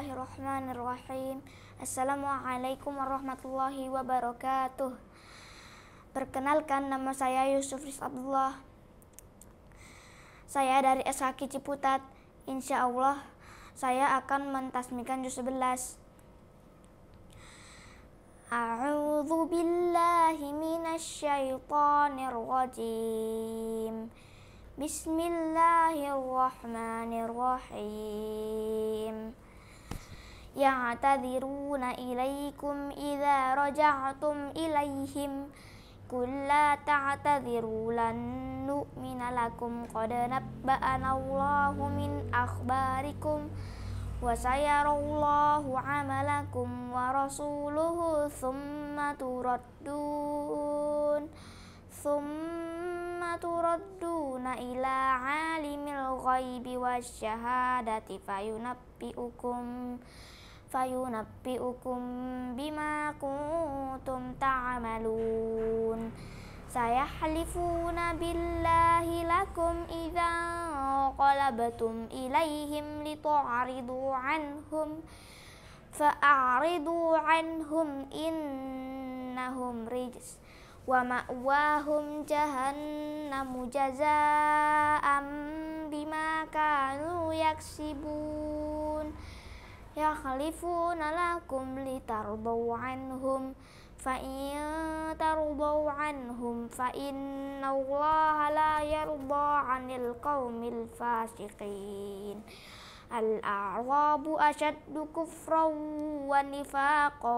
Bismillahirrahmanirrahim. Assalamualaikum warahmatullahi wabarakatuh. Perkenalkan nama saya Yusuf Riz Abdullah. Saya dari SHK Ciputat. Insya Allah saya akan mentasmikan juz 11. A'udzu billahi minasy syaithanir rajim. Bismillahirrahmanirrahim. يعتذرون إليكم إذا رجعتم إليهم قل لا تعتذروا لن نؤمن لكم قد نبأنا الله من أخباركم وسيرى الله عملكم ورسوله ثم تردون ثم تردون إلى عالم الغيب والشهادة فينبئكم fayunabbi'ukum bima kuntum ta'malun sayahlifuna billahi lakum idza qalabtum ilaihim litu'ridu anhum fa'ridu anhum innahum rijs wa ma'wahum jahannamu jazaa'an bima kanu yaksibun يخلفون لكم لترضوا عنهم فإن ترضوا عنهم فإن الله لا يرضى عن القوم الفاسقين الأعراب أشد كفرا ونفاقا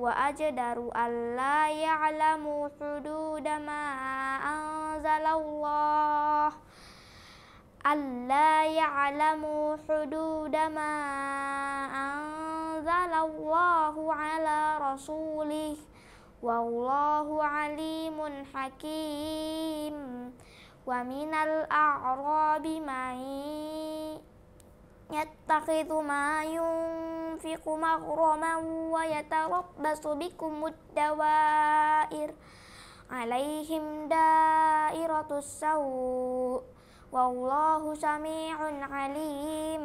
وأجدر أن لا يعلموا حدود ما أنزل الله ألا يعلموا حدود ما وتعالى الله على رسوله والله عليم حكيم ومن الأعراب من يتخذ ما ينفق مغرما ويتربص بكم الدوائر عليهم دائرة السوء والله سميع عليم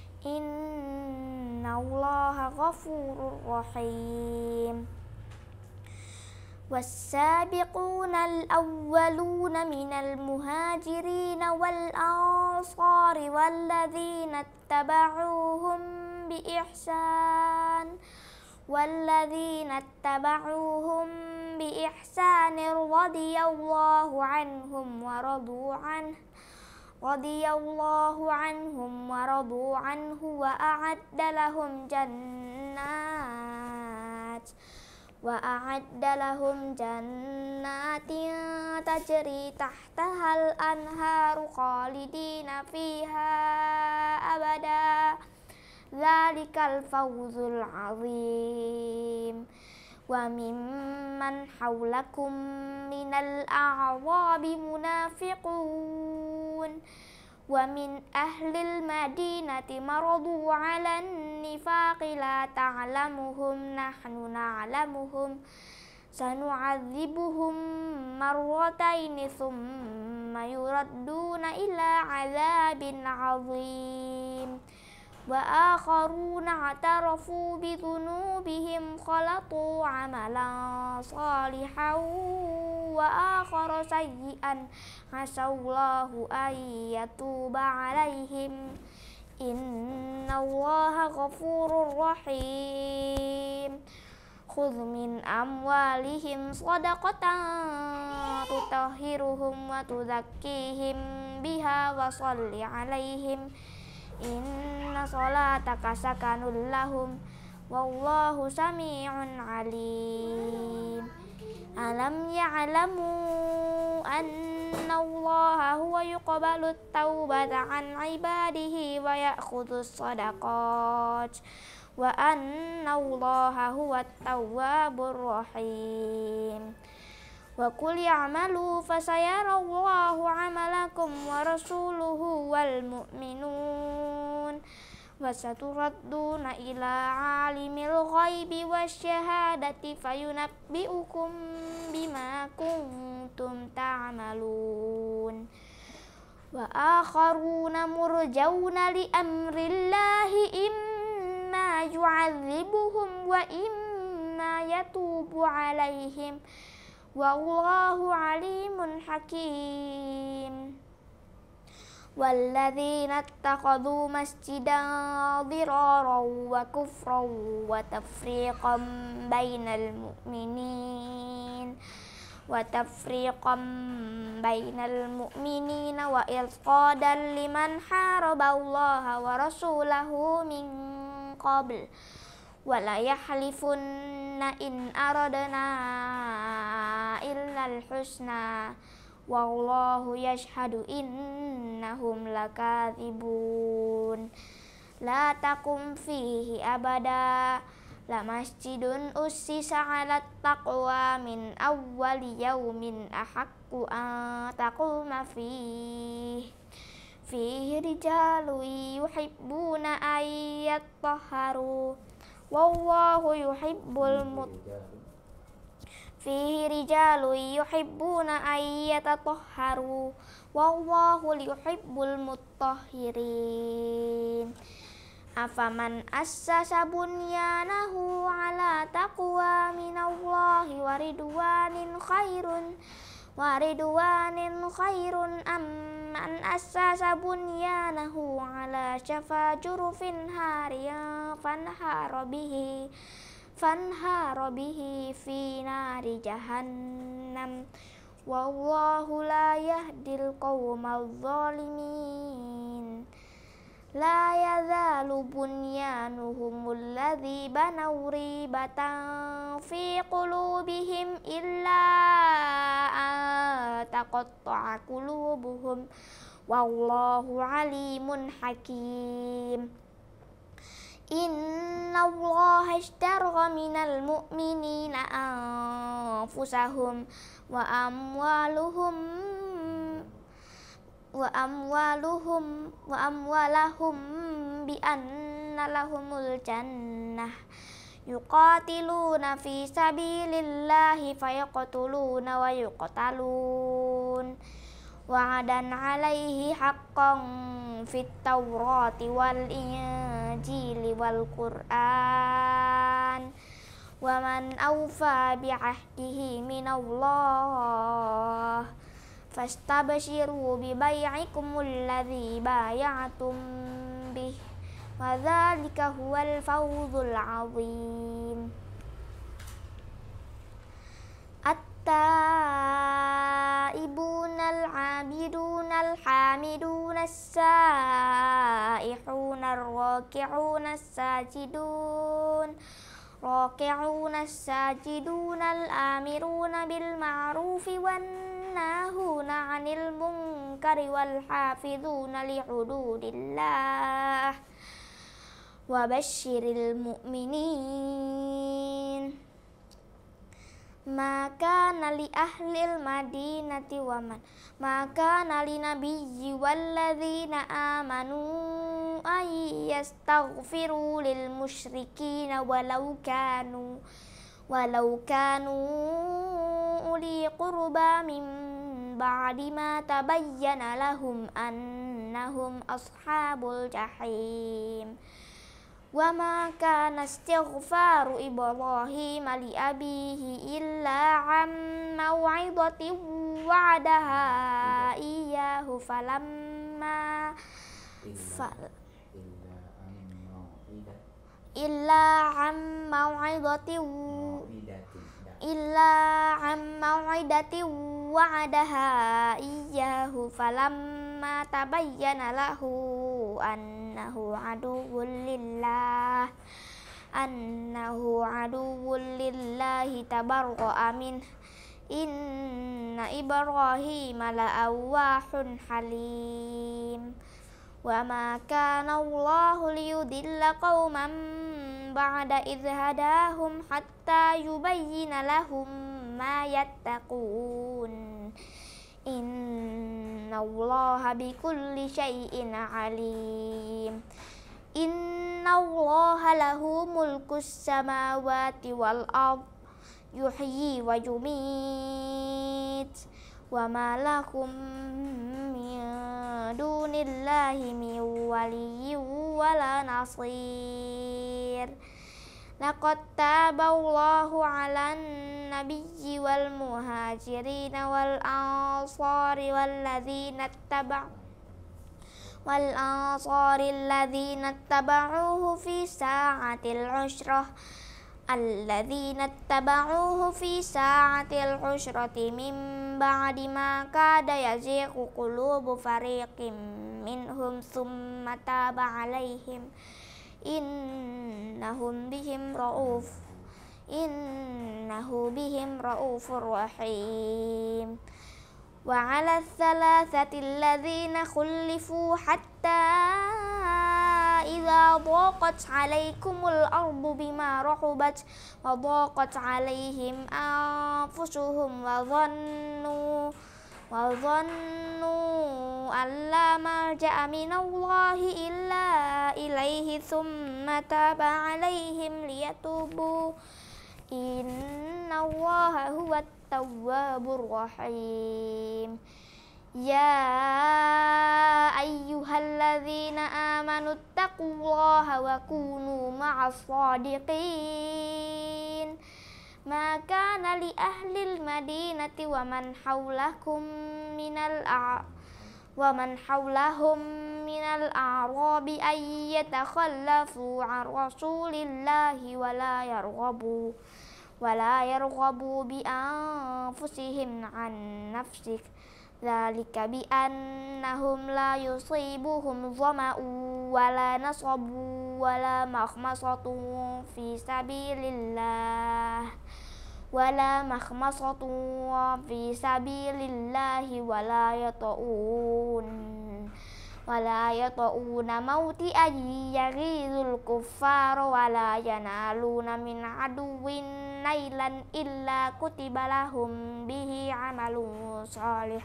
إن الله غفور رحيم والسابقون الأولون من المهاجرين والأنصار والذين اتبعوهم بإحسان والذين اتبعوهم بإحسان رضي الله عنهم ورضوا عنه رضي الله عنهم ورضوا عنه وأعد لهم جنات وأعد لهم جنات تجري تحتها الأنهار خالدين فيها أبدا ذلك الفوز العظيم وممن حولكم من الأعراب منافقون ومن أهل المدينة مرضوا على النفاق لا تعلمهم نحن نعلمهم سنعذبهم مرتين ثم يردون إلى عذاب عظيم وآخرون اعترفوا بذنوبهم خلطوا عملا صالحا وآخر سيئا عسى الله أن يتوب عليهم إن الله غفور رحيم خذ من أموالهم صدقة تطهرهم وتزكيهم بها وصل عليهم inna solataka sakanul lahum wallahu sami'un alim alam ya'lamu anna allaha huwa yuqbalu taubata an ibadihi wa ya'khudhu sadaqat wa anna allaha huwa tawwabur rahim وقل اعملوا فسيرى الله عملكم ورسوله والمؤمنون وستردون إلى عالم الغيب والشهادة فينبئكم بما كنتم تعملون وآخرون مرجون لأمر الله إما يعذبهم وإما يتوب عليهم ۖ والله عليم حكيم والذين اتخذوا مسجدا ضرارا وكفرا وتفريقا بين المؤمنين وتفريقا بين المؤمنين وإلقادا لمن حارب الله ورسوله من قبل وليحلفن inna in aradna illal husna wallahu yashhadu innahum lakadzibun la takum fihi abada la masjidun ussisa ala taqwa min awwali yaumin ahaqqu an taquma fihi fihi rijalu yuhibbuna taharu wallahu yuhibbul mut fihi rijalu yuhibbuna ayyatatahharu wallahu yuhibbul mutahhirin afaman assasa bunyanahu ala taqwa minallahi wa ridwanin khairun waridwanin khairun amman assasa bunyanahu ala syafa jurufin hariyan fanhara bihi fanhara bihi fi nari jahannam wallahu la yahdil qawmal zalimin لا يزال بنيانهم الذي بنوا ريبة في قلوبهم إلا أن تقطع قلوبهم والله عليم حكيم إن الله اشترى من المؤمنين أنفسهم وأموالهم wa amwaluhum wa amwalahum bi anna lahumul jannah yuqatiluna fi sabilillahi fayaqtuluna wa yuqtalun wa'adan alaihi haqqan fit tawrati wal injili wal qur'an wa man awfa bi ahdihi minallah فاستبشروا ببيعكم الذي بايعتم به وذلك هو الفوز العظيم التائبون العابدون الحامدون السائحون الراكعون الساجدون راكعون الساجدون الآمرون بالمعروف والناهون عن المنكر والحافظون لحدود الله وبشر المؤمنين maka nali ahlil madinati waman maka nali nabiyyi walladzina amanu ay yastaghfiru lil musyrikina walau kanu walau kanu uli qurba min ba'di ma tabayyana lahum annahum ashabul jahim Wa ma kana istighfaru Ibrahim li abihi illa am mau'idati wa'adaha iyyahu falamma illa am mau'idati illa am mau'idati wa'adaha iyyahu falamma tabayyana lahu an أنه عدو لله أنه عدو لله تبرأ منه إن إبراهيم لأواح حليم وما كان الله ليذل قوما بعد إذ هداهم حتى يبين لهم ما يتقون innallaha bikulli syai'in alim innallaha lahu mulkus samawati wal ard yuhyi wa yumit wa ma lakum min dunillahi min waliyyin wala nasir laqad taballahu 'alan النبي والمهاجرين والأنصار والذين اتبعوا والأنصار الذين اتبعوه في ساعة العشرة الذين اتبعوه في ساعة العشرة من بعد ما كاد يزيغ قلوب فريق منهم ثم تاب عليهم إنهم بهم رؤوف إنه بهم رؤوف رحيم وعلى الثلاثة الذين خلفوا حتى إذا ضاقت عليكم الأرض بما رحبت وضاقت عليهم أنفسهم وظنوا وظنوا أن لا ملجأ من الله إلا إليه ثم تاب عليهم ليتوبوا إن الله هو التواب الرحيم يا أيها الذين آمنوا اتقوا الله وكونوا مع الصادقين ما كان لأهل المدينة ومن حولكم من الأعراب ومن حولهم من الأعراب أن يتخلفوا عن رسول الله ولا يرغبوا ولا يرغبوا بأنفسهم عن نفسك ذلك بأنهم لا يصيبهم ظمأ ولا نصب ولا مخمصة في سبيل الله ولا مخمصة في سبيل الله ولا يطؤون ولا يطؤون موت موطئا يغيظ الكفار ولا ينالون من عدو نيلا إلا كتب لهم به عمل صالح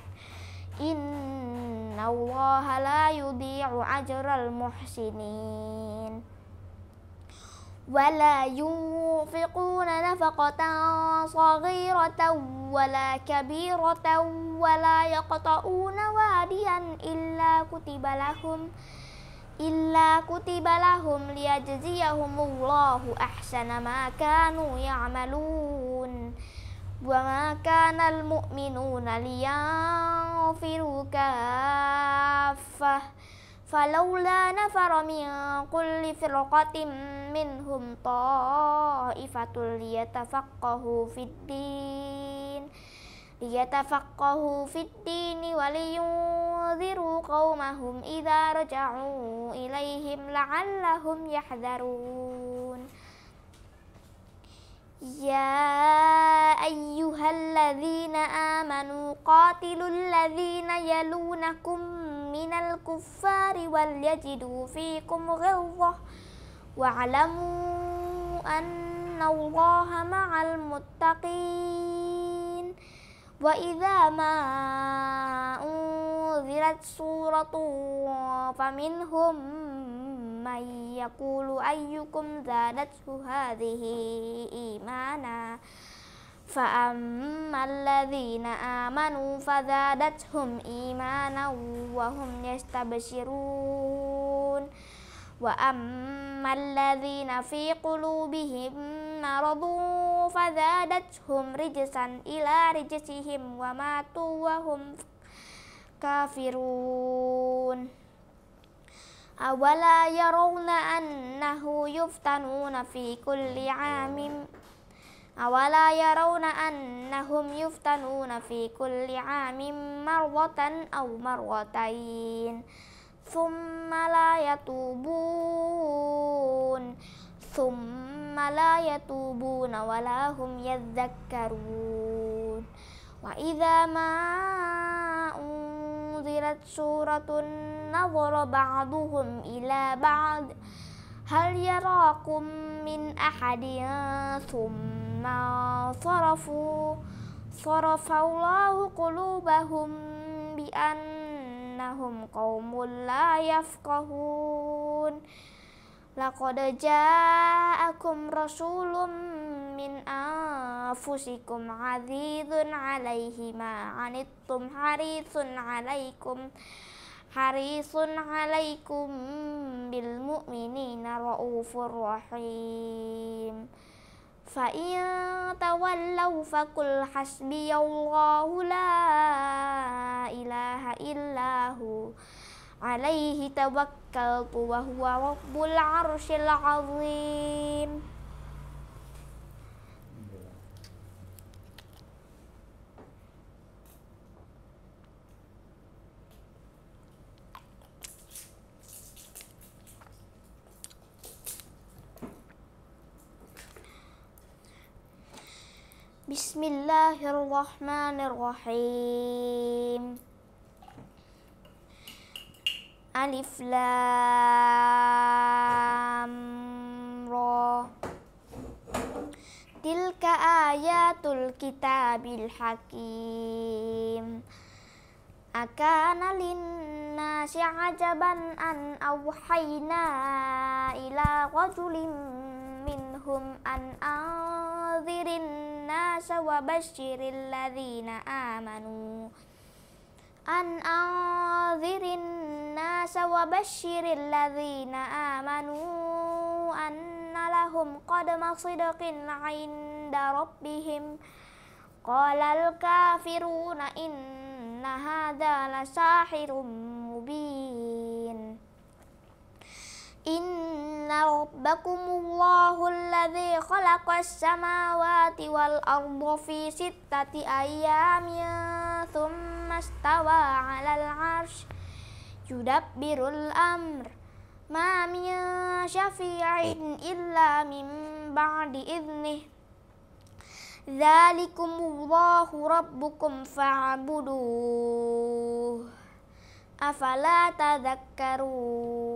إن الله لا يضيع أجر المحسنين ولا ينفقون نفقة صغيرة ولا كبيرة ولا يقطعون واديا إلا كتب لهم إلا كتب لهم ليجزيهم الله أحسن ما كانوا يعملون وما كان المؤمنون لينفروا كافة فلولا نفر من كل فرقة منهم طائفة ليتفقهوا في الدين ليتفقهوا في الدين ولينذروا قومهم إذا رجعوا إليهم لعلهم يحذرون يا أيها الذين آمنوا قاتلوا الذين يلونكم من الكفار وليجدوا فيكم غلظة واعلموا أن الله مع المتقين وإذا ما أنذرت سورة فمنهم من يقول أيكم زادته هذه إيمانا فأما الذين آمنوا فزادتهم إيمانا وهم يستبشرون وأما الذين في قلوبهم مرض فزادتهم رجسا إلى رجسهم وماتوا وهم كافرون أولا يرون أنه يفتنون في كل عام أولا يرون أنهم يفتنون في كل عام مرة أو مرتين ثم لا يتوبون ثم لا يتوبون ولا هم يذكرون وإذا ما أنذرت سورة نظر بعضهم إلى بعض هل يراكم من أحد ثم sarafu sarafallahu qulubahum bi annahum qaumul la yafqahun laqad ja'akum rasulun min anfusikum azizun 'alaihi ma 'anittum harisun 'alaikum harisun 'alaikum bil mu'minina ra'ufur rahim فإن تولوا فقل حسبي الله لا إله إلا هو عليه توكلت وهو رب العرش العظيم Bismillahirrahmanirrahim. Alif lam ra. Tilka ayatul kitabil hakim. Akana linnasi ajaban an awhayna ila rajulin minhum an anzirin الناس وبشر الذين آمنوا أن أنذر الناس وبشر الذين آمنوا أن لهم قدم صدق عند ربهم قال الكافرون إن هذا لساحر مبين rabbakumullahu alladzi khalaqas samawati wal arda fi sittati ayyamin thumma istawa 'alal 'arsy yudabbirul amr ma min syafi'in illa min ba'di idnih Zalikumullahu rabbukum fa'buduh Afala tadhakkarun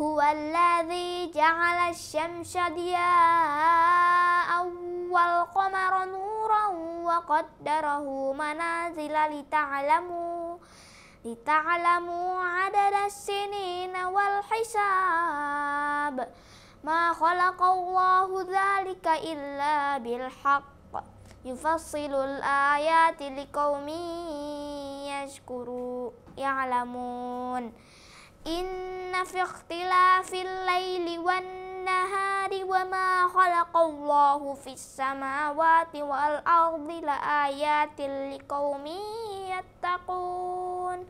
هو الذي جعل الشمس ضياء والقمر نورا وقدره منازل لتعلموا لتعلموا عدد السنين والحساب ما خلق الله ذلك إلا بالحق يفصل الآيات لقوم يشكرون يعلمون إن في اختلاف الليل والنهار وما خلق الله في السماوات والأرض لآيات لقوم يتقون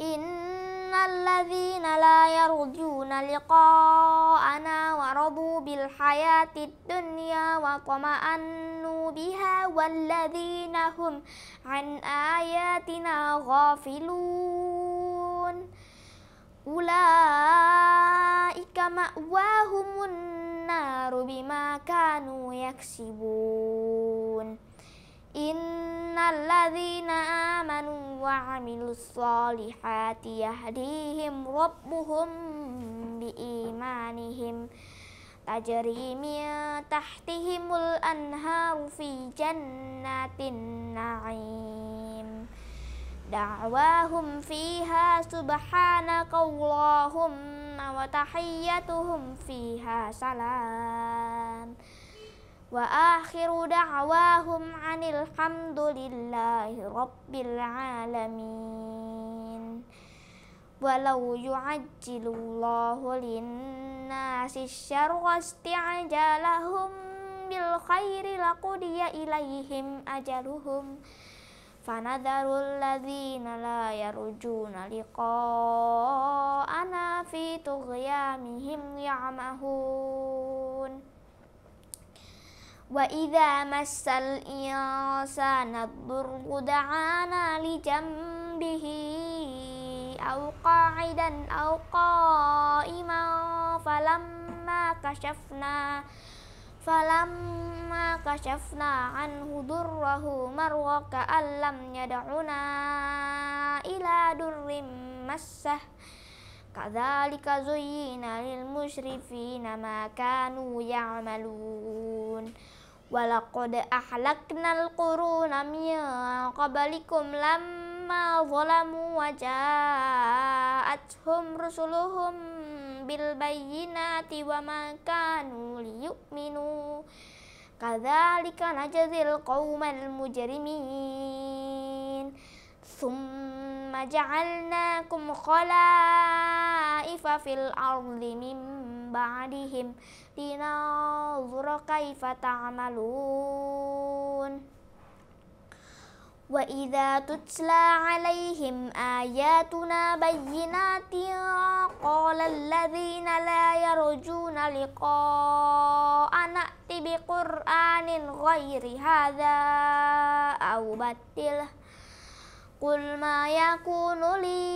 إن الذين لا يرجون لقاءنا ورضوا بالحياة الدنيا وطمأنوا بها والذين هم عن آياتنا غافلون ulaika ma'wahumun naru bima kanu yaksibun innalladzina amanu wa 'amilus yahdihim rabbuhum biimanihim tajri min tahtihimul anharu fi jannatin na'im da'wahum fiha subhanakallahumma wa tahiyyatuhum fiha salam wa akhiru da'wahum anil hamdulillahi rabbil alamin walau yu'ajjilullahu linnasi syarwasti ajalahum bil khairi laqudiya ilayhim ajaluhum ajaluhum فنذر الذين لا يرجون لقاءنا في طغيانهم يعمهون وإذا مس الإنسان الضر دعانا لجنبه أو قاعدا أو قائما فلما كشفنا falamma kashafna anhu durrahu marwa ka'an lam yad'una ila durrim massah kadzalika zuyyina lil musyrifina ma kanu ya'malun walaqad ma zolamu wa ja'athum rusuluhum bil bayyinati wa ma kanu liyu'minu kadzalika najzil qaumal mujrimin thumma ja'alnakum khalaifa fil ardi min ba'dihim linanzura kaifa ta'malun وإذا تتلى عليهم آياتنا بينات قال الذين لا يرجون لقاء نأتي بقرآن غير هذا أو بدله قل ما يكون لي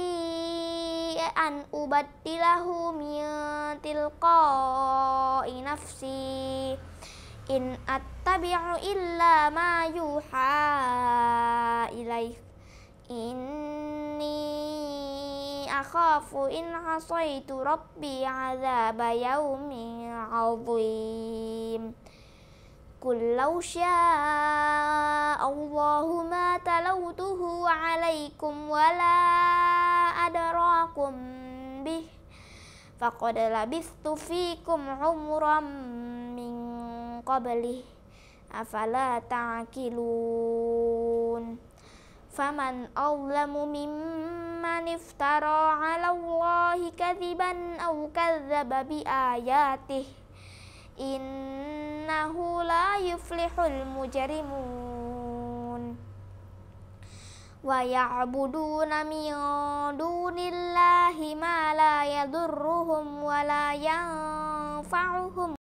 أن أبدله من تلقاء نفسي إن أت Tabiak lo illa ma yuha ilai inni akafu illa hasoi tu rabi aza bayawmi ngawbuim kulle usya au wa huma talawutuhu aha laikum wala ada roa kumbi vakoda labi stufi kumraumuram ming afala ta'kilun faman awlamu mimman iftara 'ala Allahi kadiban aw kadzdzaba bi ayatih innahu la yuflihul mujrimun wa ya'buduna min dunillahi ma la yadurruhum wa la yanfa'uhum